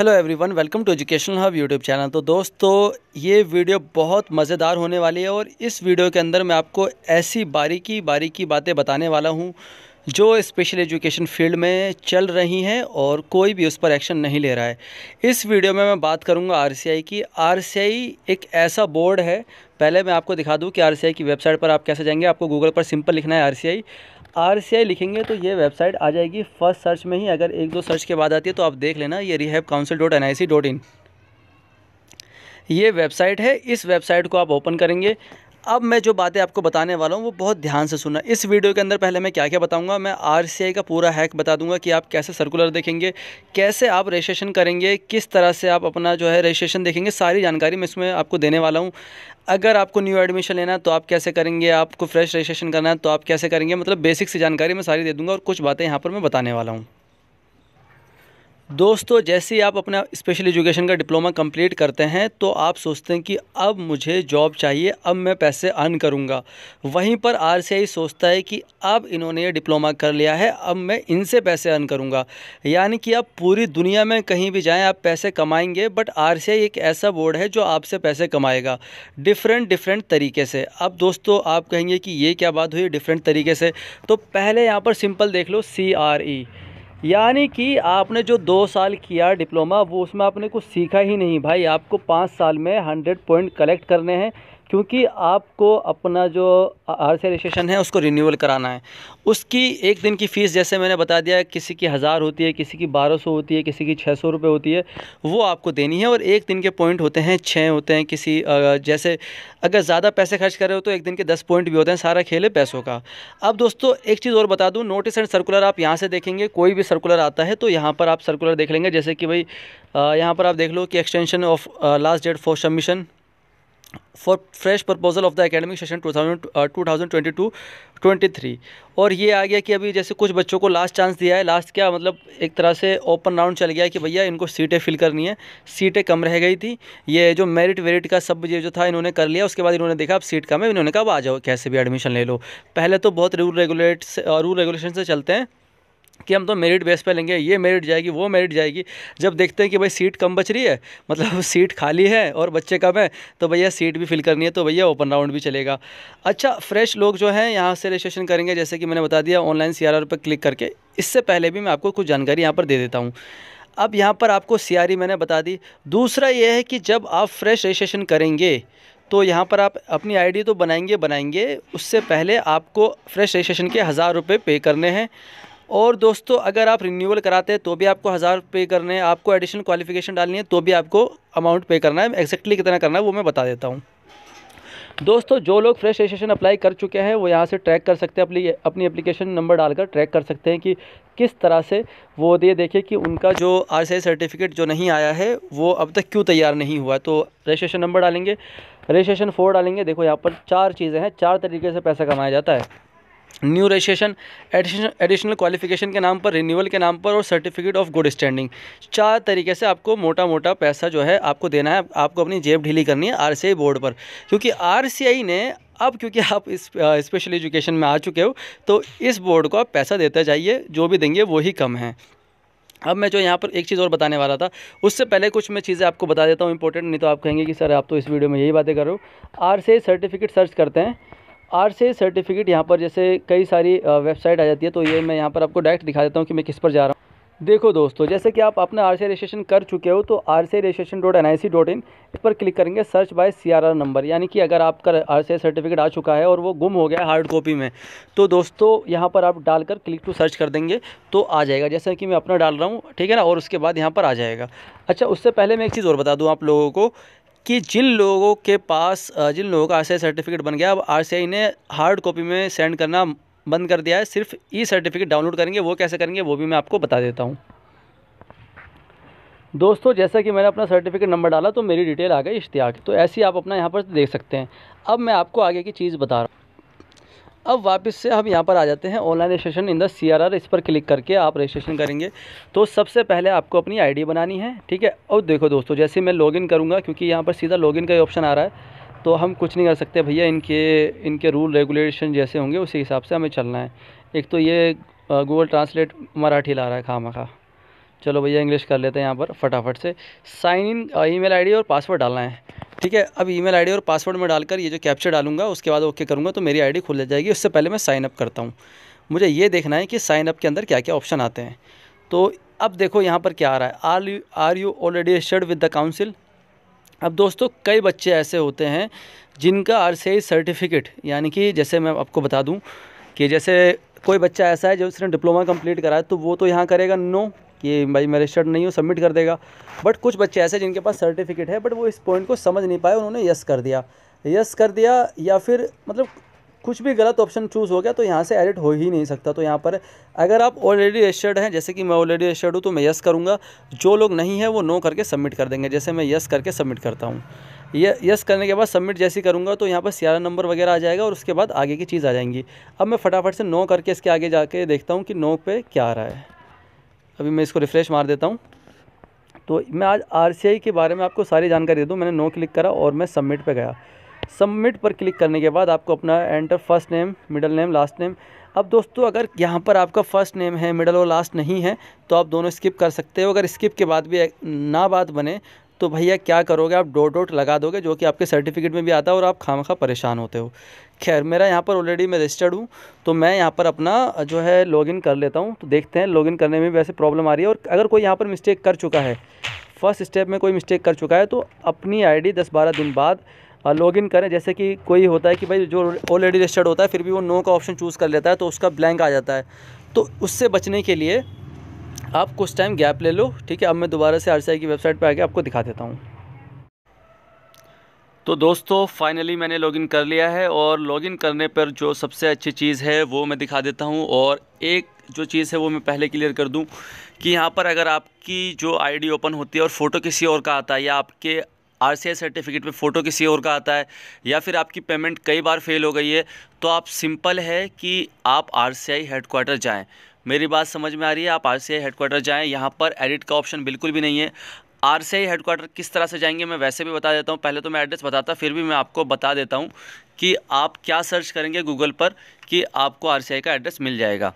hello everyone welcome to educational hub YouTube channel तो दोस्तों ये वीडियो बहुत मज़ेदार होने वाली है और इस वीडियो के अंदर मैं आपको ऐसी बारीकी बारीकी बातें बताने वाला हूँ जो स्पेशल एजुकेशन फील्ड में चल रही हैं और कोई भी उस पर एक्शन नहीं ले रहा है इस वीडियो में मैं बात करूंगा आरसीआई की आरसीआई एक ऐसा बोर्ड है पहले मैं आपको दिखा दूं कि आरसीआई की वेबसाइट पर आप कैसे जाएंगे आपको गूगल पर सिंपल लिखना है आरसीआई आरसीआई लिखेंगे तो ये वेबसाइट आ जाएगी फर्स्ट सर्च में ही अगर एक दो सर्च के बाद आती है तो आप देख लेना ये rehab council dot N I C dot in ये वेबसाइट है इस वेबसाइट को आप ओपन करेंगे अब मैं जो बातें आपको बताने वाला हूँ वो बहुत ध्यान से सुनना इस वीडियो के अंदर पहले मैं क्या क्या बताऊँगा मैं आर का पूरा हैक बता दूंगा कि आप कैसे सर्कुलर देखेंगे कैसे आप रजिस्ट्रेशन करेंगे किस तरह से आप अपना जो है रजिस्ट्रेशन देखेंगे सारी जानकारी मैं इसमें आपको देने वाला हूँ अगर आपको न्यू एडमिशन लेना है तो आप कैसे करेंगे आपको फ्रेश रजिस्ट्रेशन करना है तो आप कैसे करेंगे मतलब बेसिक सी जानकारी मैं सारी दे दूँगा और कुछ बातें यहाँ पर मैं बताने वाला हूँ दोस्तों जैसे ही आप अपना स्पेशल एजुकेशन का डिप्लोमा कंप्लीट करते हैं तो आप सोचते हैं कि अब मुझे जॉब चाहिए अब मैं पैसे अर्न करूंगा वहीं पर आर सोचता है कि अब इन्होंने ये डिप्लोमा कर लिया है अब मैं इनसे पैसे अर्न करूंगा यानी कि आप पूरी दुनिया में कहीं भी जाएं आप पैसे कमाएंगे बट आर एक ऐसा बोर्ड है जो आपसे पैसे कमाएगा डिफरेंट डिफरेंट तरीके से अब दोस्तों आप कहेंगे कि ये क्या बात हुई डिफरेंट तरीके से तो पहले यहाँ पर सिंपल देख लो सी यानी कि आपने जो दो साल किया डिप्लोमा वो उसमें आपने कुछ सीखा ही नहीं भाई आपको पाँच साल में हंड्रेड पॉइंट कलेक्ट करने हैं क्योंकि आपको अपना जो आर सी रजिस्ट्रेशन है उसको रिन्यूअल कराना है उसकी एक दिन की फ़ीस जैसे मैंने बता दिया किसी की हज़ार होती है किसी की बारह सौ होती है किसी की छः सौ रुपये होती है वो आपको देनी है और एक दिन के पॉइंट होते हैं छः होते हैं किसी जैसे अगर ज़्यादा पैसे खर्च कर रहे हो तो एक दिन के दस पॉइंट भी होते हैं सारा खेल है पैसों का अब दोस्तों एक चीज़ और बता दूँ नोटिस एंड सर्कुलर आप यहाँ से देखेंगे कोई भी सर्कुलर आता है तो यहाँ पर आप सर्कुलर देख लेंगे जैसे कि भाई यहाँ पर आप देख लो कि extension of last date for submission for fresh proposal of the academic session two thousand two thousand twenty two twenty three और ये आ गया कि अभी जैसे कुछ बच्चों को लास्ट चांस दिया है लास्ट क्या मतलब एक तरह से ओपन राउंड चल गया है कि भैया इनको सीटें फिल करनी है सीटें कम रह गई थी ये जो मेरिट वेरिट का सब ये जो था इन्होंने कर लिया उसके बाद इन्होंने देखा अब सीट कम है इन्होंने कहा आ जाओ कैसे भी एडमिशन ले लो पहले तो बहुत रूल रेगुलेट रूल रेगुलेशन से चलते हैं कि हम तो मेरिट बेस पे लेंगे ये मेरिट जाएगी वो मेरिट जाएगी जब देखते हैं कि भाई सीट कम बच रही है मतलब सीट खाली है और बच्चे कम हैं तो भैया सीट भी फिल करनी है तो भैया ओपन राउंड भी चलेगा अच्छा फ्रेश लोग जो हैं यहाँ से रजिस्ट्रेशन करेंगे जैसे कि मैंने बता दिया ऑनलाइन सी पर क्लिक करके इससे पहले भी मैं आपको कुछ जानकारी यहाँ पर दे देता हूँ अब यहाँ पर आपको सी e मैंने बता दी दूसरा ये है कि जब आप फ्रेश रजिस्ट्रेशन करेंगे तो यहाँ पर आप अपनी आईडी तो बनाएंगे बनाएंगे उससे पहले आपको फ्रेश रजिस्ट्रेशन के हज़ार रुपये पे करने हैं और दोस्तों अगर आप रिन्यूअल कराते हैं तो भी आपको हज़ार पे करने हैं आपको एडिशनल क्वालिफिकेशन डालनी है तो भी आपको अमाउंट पे करना है एक्जैक्टली कितना करना है वो मैं बता देता हूँ दोस्तों जो लोग फ्रेश रजिस्ट्रेशन अप्लाई कर चुके हैं वो यहाँ से ट्रैक कर सकते हैं अपनी अपनी एप्लीकेशन नंबर डालकर ट्रैक कर सकते हैं कि किस तरह से वो ये देखें कि उनका जो आर सर्टिफिकेट जो नहीं आया है वो अब तक क्यों तैयार नहीं हुआ तो रजिस्ट्रेशन नंबर डालेंगे रजिस्ट्रेशन फोर डालेंगे देखो यहाँ पर चार चीज़ें हैं चार तरीके से पैसा कमाया जाता है न्यू रजिस्ट्रेशन एडिशनल क्वालिफिकेशन के नाम पर रिन्यूअल के नाम पर और सर्टिफिकेट ऑफ गुड स्टैंडिंग चार तरीके से आपको मोटा मोटा पैसा जो है आपको देना है आपको अपनी जेब ढीली करनी है आर बोर्ड पर क्योंकि आर ने अब क्योंकि आप इस स्पेशल एजुकेशन में आ चुके हो तो इस बोर्ड को आप पैसा देते जाइए जो भी देंगे वो ही कम है अब मैं जो यहाँ पर एक चीज़ और बताने वाला था उससे पहले कुछ मैं चीज़ें आपको बता देता हूँ इंपॉर्टेंट नहीं तो आप कहेंगे कि सर आप तो इस वीडियो में यही बातें करो आर से सर्टिफिकेट सर्च करते हैं आर से सर्टिफिकेट यहाँ पर जैसे कई सारी वेबसाइट आ जाती है तो ये मैं यहाँ पर आपको डायरेक्ट दिखा देता हूँ कि मैं किस पर जा रहा हूँ देखो दोस्तों जैसे कि आप अपना आर रजिस्ट्रेशन कर चुके हो तो R registration dot N I C dot in इस पर क्लिक करेंगे search by C R R number यानी कि अगर आपका आर सर्टिफिकेट आ चुका है और वो गुम हो गया है हार्ड कॉपी में तो दोस्तों यहाँ पर आप डालकर क्लिक टू सर्च कर देंगे तो आ जाएगा जैसा कि मैं अपना डाल रहा हूँ ठीक है ना और उसके बाद यहाँ पर आ जाएगा अच्छा उससे पहले मैं एक चीज़ और बता दूँ आप लोगों को कि जिन लोगों के पास जिन लोगों का आर सर्टिफिकेट बन गया अब आर ने हार्ड कॉपी में सेंड करना बंद कर दिया है सिर्फ ई सर्टिफिकेट डाउनलोड करेंगे वो कैसे करेंगे वो भी मैं आपको बता देता हूँ दोस्तों जैसा कि मैंने अपना सर्टिफिकेट नंबर डाला तो मेरी डिटेल आ गई इश्तिया तो ऐसी आप अपना यहाँ पर देख सकते हैं अब मैं आपको आगे की चीज़ बता रहा हूँ अब वापस से हम यहाँ पर आ जाते हैं online registration in the C R R इस पर क्लिक करके आप रजिस्ट्रेशन करेंगे तो सबसे पहले आपको अपनी आईडी बनानी है ठीक है और देखो दोस्तों जैसे मैं लॉगिन करूँगा क्योंकि यहाँ पर सीधा लॉगिन का ही ऑप्शन आ रहा है तो हम कुछ नहीं कर सकते भैया इनके इनके रूल रेगुलेशन जैसे होंगे उसी हिसाब से हमें चलना है एक तो ये गूगल ट्रांसलेट मराठी ला रहा है खामा खा चलो भैया इंग्लिश कर लेते हैं यहाँ पर फटाफट से साइन इन ईमेल आईडी और पासवर्ड डालना है ठीक है अब ईमेल आईडी और पासवर्ड में डालकर ये जो कैप्चर डालूंगा उसके बाद ओके करूँगा तो मेरी आईडी खुल जाएगी उससे पहले मैं साइन अप करता हूँ मुझे ये देखना है कि साइनअप के अंदर क्या क्या ऑप्शन आते हैं तो अब देखो यहाँ पर क्या आ रहा है are you are you already registered with the council अब दोस्तों कई बच्चे ऐसे होते हैं जिनका आर सर्टिफिकेट यानी कि जैसे मैं आपको बता दूं कि जैसे कोई बच्चा ऐसा है जो उसने डिप्लोमा कंप्लीट करा है तो वो तो यहाँ करेगा नो कि भाई मैं रजिस्टर्ड नहीं हूँ सबमिट कर देगा बट कुछ बच्चे ऐसे जिनके पास सर्टिफिकेट है बट वो इस पॉइंट को समझ नहीं पाए उन्होंने यस कर दिया यस कर दिया या फिर मतलब कुछ भी गलत ऑप्शन चूज़ हो गया तो यहाँ से एडिट हो ही नहीं सकता तो यहाँ पर अगर आप ऑलरेडी रजिस्टर्ड हैं जैसे कि मैं ऑलरेडी रजिस्टर्ड हूँ तो मैं यस करूँगा जो लोग नहीं है वो नो करके सबमिट कर देंगे जैसे मैं यस करके सबमिट करता हूँ ये यस करने के बाद सबमिट जैसे करूँगा तो यहाँ पर सियारा नंबर वगैरह आ जाएगा और उसके बाद आगे की चीज़ आ जाएंगी अब मैं फटाफट से नो करके इसके आगे जाके देखता हूँ कि नो पे क्या आ रहा है अभी मैं इसको रिफ़्रेश मार देता हूँ तो मैं आज आर के बारे में आपको सारी जानकारी दे दूँ मैंने नो क्लिक करा और मैं सबमिट पर गया सबमिट पर क्लिक करने के बाद आपको अपना enter first name middle name last name अब दोस्तों अगर यहाँ पर आपका फर्स्ट नेम है मिडल और लास्ट नहीं है तो आप दोनों स्किप कर सकते हो अगर स्किप के बाद भी ना बात बने तो भैया क्या करोगे आप डोट डोट लगा दोगे जो कि आपके सर्टिफिकेट में भी आता है और आप खाम खा परेशान होते हो खैर मेरा यहाँ पर ऑलरेडी मैं रजिस्टर्ड हूँ तो मैं यहाँ पर अपना जो है लॉगिन कर लेता हूँ तो देखते हैं लॉगिन करने में वैसे प्रॉब्लम आ रही है और अगर कोई यहाँ पर मिस्टेक कर चुका है फर्स्ट स्टेप में कोई मिस्टेक कर चुका है तो अपनी डी दस बारह दिन बाद लॉगिन करें जैसे कि कोई होता है कि भाई जो ऑलरेडी रजिस्टर्ड होता है फिर भी वो नो का ऑप्शन चूज़ कर लेता है तो उसका ब्लैंक आ जाता है तो उससे बचने के लिए आप कुछ टाइम गैप ले लो ठीक है अब मैं दोबारा से आर की वेबसाइट पर आके आपको दिखा देता हूँ तो दोस्तों फाइनली मैंने लॉगिन कर लिया है और लॉगिन करने पर जो सबसे अच्छी चीज़ है वो मैं दिखा देता हूँ और एक जो चीज़ है वो मैं पहले क्लियर कर दूँ कि यहाँ पर अगर आपकी जो आईडी ओपन होती है और फ़ोटो किसी और का आता है या आपके आर सर्टिफिकेट पे फ़ोटो किसी और का आता है या फिर आपकी पेमेंट कई बार फेल हो गई है तो आप सिंपल है कि आप आर सी हेडकोार्टर जाएँ मेरी बात समझ में आ रही है आप आर सी आई हेडकोार्टर जाएँ यहाँ पर एडिट का ऑप्शन बिल्कुल भी नहीं है आर सी आई हेडकोार्टर किस तरह से जाएंगे मैं वैसे भी बता देता हूँ पहले तो मैं एड्रेस बताता फिर भी मैं आपको बता देता हूँ कि आप क्या सर्च करेंगे गूगल पर कि आपको आर सी आई का एड्रेस मिल जाएगा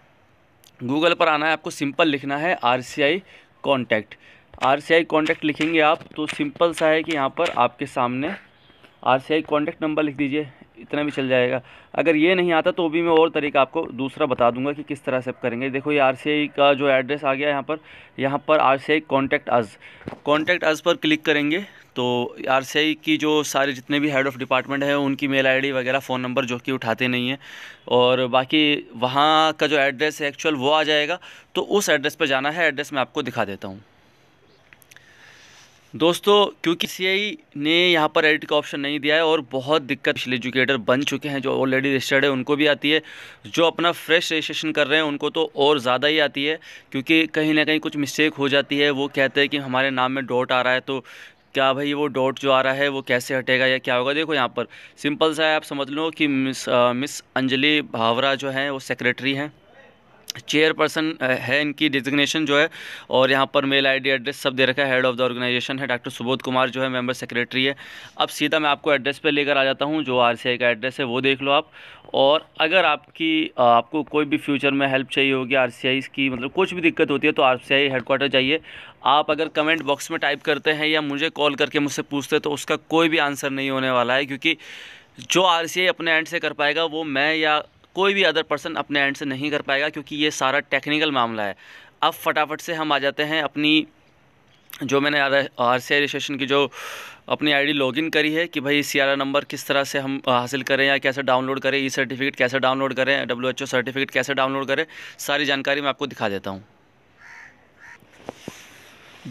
गूगल पर आना है आपको सिंपल लिखना है R C I contact R C I contact लिखेंगे आप तो सिंपल सा है कि यहाँ पर आपके सामने R C I contact number लिख दीजिए इतना भी चल जाएगा अगर ये नहीं आता तो भी मैं और तरीका आपको दूसरा बता दूंगा कि किस तरह से आप करेंगे देखो ये आर का जो एड्रेस आ गया यहाँ पर यहाँ पर R C I contact us contact us पर क्लिक करेंगे तो आर की जो सारे जितने भी हेड ऑफ़ डिपार्टमेंट है उनकी मेल आईडी वगैरह फ़ोन नंबर जो कि उठाते नहीं हैं और बाकी वहाँ का जो एड्रेस है एक्चुअल वो आ जाएगा तो उस एड्रेस पर जाना है एड्रेस मैं आपको दिखा देता हूँ दोस्तों क्योंकि सी e ने यहाँ पर एडिट का ऑप्शन नहीं दिया है और बहुत दिक्कत पिछले एजुकेटर बन चुके हैं जो ऑलरेडी रजिस्टर्ड है उनको भी आती है जो अपना फ्रेश रजिस्ट्रेशन कर रहे हैं उनको तो और ज़्यादा ही आती है क्योंकि कहीं ना कहीं कुछ मिस्टेक हो जाती है वो कहते हैं कि हमारे नाम में डॉट आ रहा है तो क्या भाई वो डॉट जो आ रहा है वो कैसे हटेगा या क्या होगा देखो यहाँ पर सिंपल सा है आप समझ लो कि miss uh, miss Anjali Bhavra जो हैं वो सेक्रेटरी हैं चेयरपर्सन है इनकी डिजिग्नेशन जो है और यहाँ पर मेल आईडी एड्रेस सब दे रखा है हेड ऑफ़ द ऑर्गेनाइजेशन है डॉक्टर सुबोध कुमार जो है मेंबर सेक्रेटरी है अब सीधा मैं आपको एड्रेस पे लेकर आ जाता हूँ जो आरसीआई का एड्रेस है वो देख लो आप और अगर आपकी आपको कोई भी फ्यूचर में हेल्प चाहिए होगी आर की मतलब कुछ भी दिक्कत होती है तो आर सी हेडक्वार्टर जाइए आप अगर कमेंट बॉक्स में टाइप करते हैं या मुझे कॉल करके मुझसे पूछते तो उसका कोई भी आंसर नहीं होने वाला है क्योंकि जो आर अपने एंड से कर पाएगा वो मैं या कोई भी अदर पर्सन अपने एंड से नहीं कर पाएगा क्योंकि ये सारा टेक्निकल मामला है अब फटाफट से हम आ जाते हैं अपनी जो मैंने आर सी आई रजिस्ट्रेशन की जो अपनी आईडी लॉगिन करी है कि भाई सी नंबर किस तरह से हम हासिल करें या कैसे डाउनलोड करें ई सर्टिफिकेट कैसे डाउनलोड करें डब्ल्यू एच ओ सर्टिफिकेट कैसे डाउनलोड करें सारी जानकारी मैं आपको दिखा देता हूँ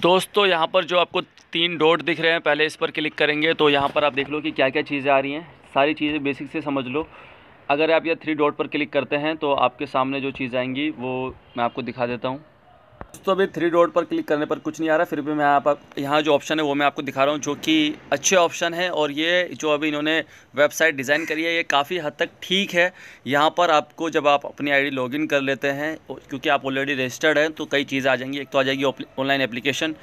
दोस्तों यहाँ पर जो आपको तीन डॉट दिख रहे हैं पहले इस पर क्लिक करेंगे तो यहाँ पर आप देख लो कि क्या क्या चीज़ें आ रही हैं सारी चीज़ें बेसिक से समझ लो अगर आप ये थ्री डॉट पर क्लिक करते हैं तो आपके सामने जो चीज़ आएंगी वो मैं आपको दिखा देता हूँ दोस्तों अभी थ्री डॉट पर क्लिक करने पर कुछ नहीं आ रहा फिर भी मैं आप यहाँ जो ऑप्शन है वो मैं आपको दिखा रहा हूँ जो कि अच्छे ऑप्शन है और ये जो अभी इन्होंने वेबसाइट डिज़ाइन करी है ये काफ़ी हद तक ठीक है यहाँ पर आपको जब आप अपनी आईडी लॉगिन कर लेते हैं क्योंकि आप ऑलरेडी रजिस्टर्ड हैं तो कई चीज़ें आ जाएंगी एक तो आ जाएगी ऑनलाइन एप्लीकेशन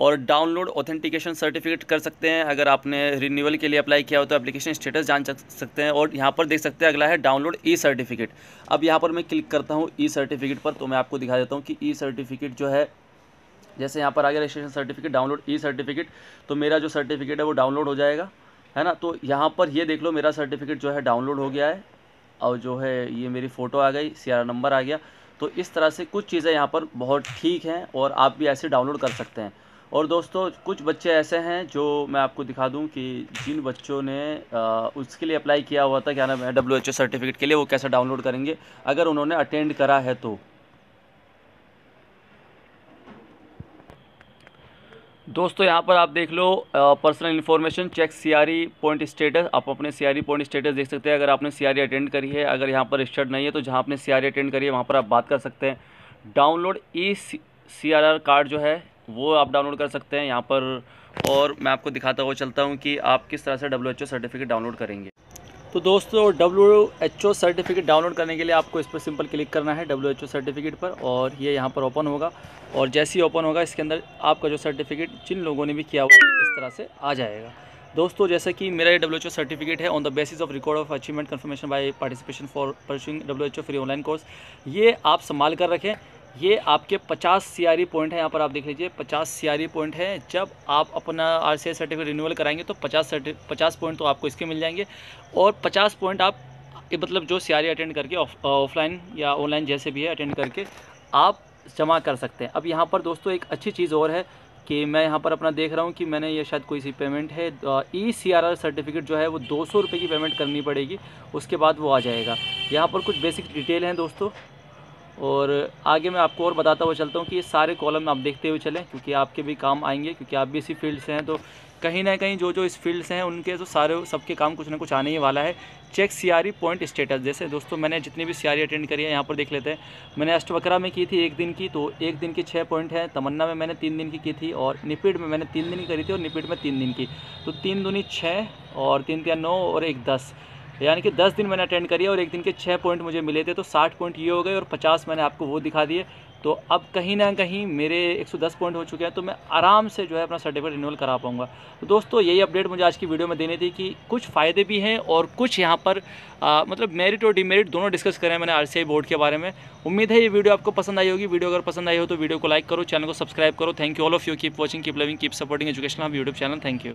और डाउनलोड ऑथेंटिकेशन सर्टिफिकेट कर सकते हैं अगर आपने रिन्यूअल के लिए अप्लाई किया हो तो एप्लीकेशन स्टेटस जान सकते हैं और यहाँ पर देख सकते हैं अगला है डाउनलोड ई सर्टिफिकेट अब यहाँ पर मैं क्लिक करता हूँ ई सर्टिफिकेट पर तो मैं आपको दिखा देता हूँ कि ई सर्टिफिकेट जो है जैसे यहाँ पर आ गया registration certificate download e certificate तो मेरा जो सर्टिफिकेट है वो डाउनलोड हो जाएगा है ना तो यहाँ पर ये देख लो मेरा सर्टिफिकेट जो है डाउनलोड हो गया है और जो है ये मेरी फ़ोटो आ गई सी नंबर आ गया तो इस तरह से कुछ चीज़ें यहाँ पर बहुत ठीक हैं और आप भी ऐसे डाउनलोड कर सकते हैं और दोस्तों कुछ बच्चे ऐसे हैं जो मैं आपको दिखा दूं कि जिन बच्चों ने आ, उसके लिए अप्लाई किया हुआ था क्या नाम है डब्ल्यू एच सर्टिफिकेट के लिए वो कैसे डाउनलोड करेंगे अगर उन्होंने अटेंड करा है तो दोस्तों यहाँ पर आप देख लो personal information check CRE point status आप अपने सीआरई पॉइंट स्टेटस देख सकते हैं अगर आपने सीआरई अटेंड e करी है अगर यहाँ पर रजिस्टर्ड नहीं है तो जहाँ आपने सीआरई अटेंड e करी है वहाँ पर आप बात कर सकते हैं download e C R R card जो है वो आप डाउनलोड कर सकते हैं यहाँ पर और मैं आपको दिखाता हुआ चलता हूँ कि आप किस तरह से डब्ल्यू सर्टिफिकेट डाउनलोड करेंगे तो दोस्तों डब्ल्यू सर्टिफिकेट डाउनलोड करने के लिए आपको इस पर सिंपल क्लिक करना है डब्ल्यू सर्टिफिकेट पर और ये यहाँ पर ओपन होगा और जैसे ही ओपन होगा इसके अंदर आपका जो सर्टिफिकेट जिन लोगों ने भी किया हुआ इस तरह से आ जाएगा दोस्तों जैसा कि मेरा ये डब्ल्यू सर्टिफिकेट है on the basis of record of achievement confirmation by participation for pursuing W free online course ये आप संभाल कर रखें ये आपके 50 सीआरई पॉइंट है यहाँ पर आप देख लीजिए 50 सीआरई पॉइंट है जब आप अपना आरसीआई सर्टिफिकेट रिन्यूअल कराएंगे तो 50 सर्टि पचास पॉइंट तो आपको इसके मिल जाएंगे और 50 पॉइंट आप मतलब जो सीआरई अटेंड e करके ऑफलाइन या ऑनलाइन जैसे भी है अटेंड करके आप जमा कर सकते हैं अब यहाँ पर दोस्तों एक अच्छी चीज़ और है कि मैं यहाँ पर अपना देख रहा हूँ कि मैंने ये शायद कोई सी पेमेंट है e C R R certificate जो है वो दो सौ रुपये की पेमेंट करनी पड़ेगी उसके बाद वो आ जाएगा यहाँ पर कुछ बेसिक डिटेल हैं दोस्तों और आगे मैं आपको और बताता हुआ चलता हूँ कि ये सारे कॉलम आप देखते हुए चलें क्योंकि आपके भी काम आएंगे क्योंकि आप भी इसी फील्ड से हैं तो कहीं ना कहीं जो जो इस फील्ड से हैं उनके तो सारे सबके काम कुछ ना कुछ आने ही वाला है चेक सीआरई पॉइंट स्टेटस जैसे दोस्तों मैंने जितनी भी सीआरई अटेंड करी है यहाँ पर देख लेते हैं मैंने अष्टवक्रा में की थी एक दिन की तो एक दिन की छः पॉइंट है तमन्ना में मैंने तीन दिन की की थी और निपिड में मैंने तीन दिन की करी थी और निपिड में तीन दिन की तो तीन दुनी छः और तीन तीन नौ और एक दस यानी कि दस दिन मैंने अटेंड करी और एक दिन के छः पॉइंट मुझे मिले थे तो साठ पॉइंट ये हो गए और पचास मैंने आपको वो दिखा दिए तो अब कहीं ना कहीं मेरे 110 पॉइंट हो चुके हैं तो मैं आराम से जो है अपना सर्टिफिकेट रिन्यूअल करा पाऊँगा तो दोस्तों यही अपडेट मुझे आज की वीडियो में देनी थी कि कुछ फ़ायदे भी हैं और कुछ यहाँ पर आ, मतलब मेरिट और डिमेरिट दोनों डिस्कस करें मैंने आर बोर्ड के बारे में उम्मीद है ये वीडियो आपको पसंद आई होगी वीडियो अगर पसंद आई हो तो वीडियो को लाइक करो चैनल को सब्सक्राइब करो thank you all of you keep watching keep loving keep supporting education hub YouTube channel thank you